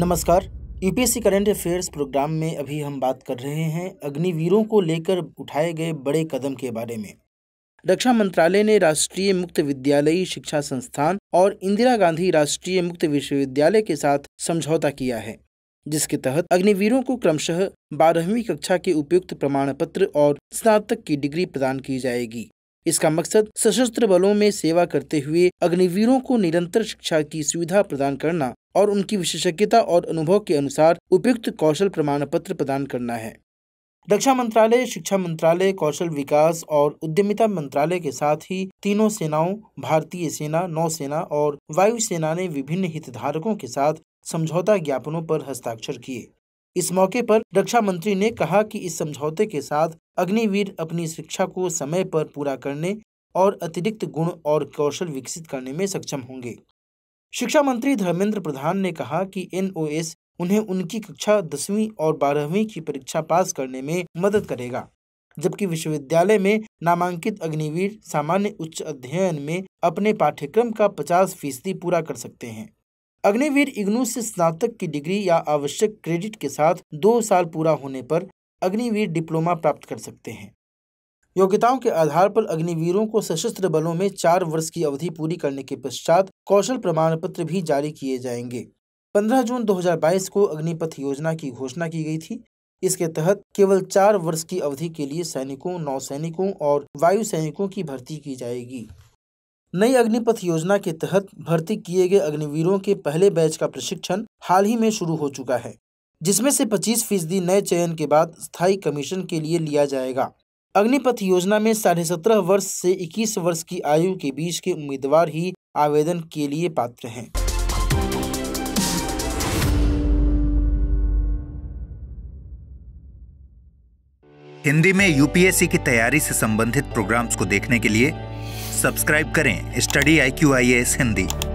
नमस्कार UPSC current affairs programme में अभी हम बात कर रहे हैं अग्निवीरों को लेकर उठाए गए बड़े कदम के बारे में रक्षा मंत्रालय ने राष्ट्रीय मुक्त विद्यालयी शिक्षा संस्थान और इंदिरा गांधी राष्ट्रीय मुक्त विश्वविद्यालय के साथ समझौता किया है जिसके तहत अग्निवीरों को क्रमशः बारहवीं कक्षा के उपयुक्त प्रमाण पत्र और स्नातक की डिग्री प्रदान की जाएगी इसका मकसद सशस्त्र बलों में सेवा करते हुए अग्निवीरों को निरंतर शिक्षा की सुविधा प्रदान करना और उनकी विशेषज्ञता और अनुभव के अनुसार उपयुक्त कौशल प्रमाण पत्र प्रदान करना है रक्षा मंत्रालय शिक्षा मंत्रालय कौशल विकास और उद्यमिता मंत्रालय के साथ ही तीनों सेनाओं भारतीय सेना नौसेना और वायुसेना ने विभिन्न हितधारकों के साथ समझौता ज्ञापनों पर हस्ताक्षर किए इस मौके पर रक्षा मंत्री ने कहा कि इस समझौते के साथ अग्निवीर अपनी शिक्षा को समय पर पूरा करने और अतिरिक्त गुण और कौशल विकसित करने में सक्षम होंगे शिक्षा मंत्री धर्मेंद्र प्रधान ने कहा कि एनओएस उन्हें उनकी कक्षा दसवीं और बारहवीं की परीक्षा पास करने में मदद करेगा जबकि विश्वविद्यालय में नामांकित अग्निवीर सामान्य उच्च अध्ययन में अपने पाठ्यक्रम का 50 फीसदी पूरा कर सकते हैं अग्निवीर इग्नू से स्नातक की डिग्री या आवश्यक क्रेडिट के साथ दो साल पूरा होने पर अग्निवीर डिप्लोमा प्राप्त कर सकते हैं योग्यताओं के आधार पर अग्निवीरों को सशस्त्र बलों में चार वर्ष की अवधि पूरी करने के पश्चात कौशल प्रमाण पत्र भी जारी किए जाएंगे 15 जून 2022 को अग्निपथ योजना की घोषणा की गई थी इसके तहत केवल चार वर्ष की अवधि के लिए सैनिकों नौसैनिकों और वायु सैनिकों की भर्ती की जाएगी नई अग्निपथ योजना के तहत भर्ती किए गए अग्निवीरों के पहले बैच का प्रशिक्षण हाल ही में शुरू हो चुका है जिसमें से 25 फीसदी नए चयन के बाद स्थायी कमीशन के लिए लिया जाएगा अग्निपथ योजना में साढ़े सत्रह वर्ष से इक्कीस वर्ष की आयु के बीच के उम्मीदवार ही आवेदन के लिए पात्र हैं हिंदी में यूपीएससी की तैयारी से संबंधित प्रोग्राम्स को देखने के लिए सब्सक्राइब करें study I Q I S Hindi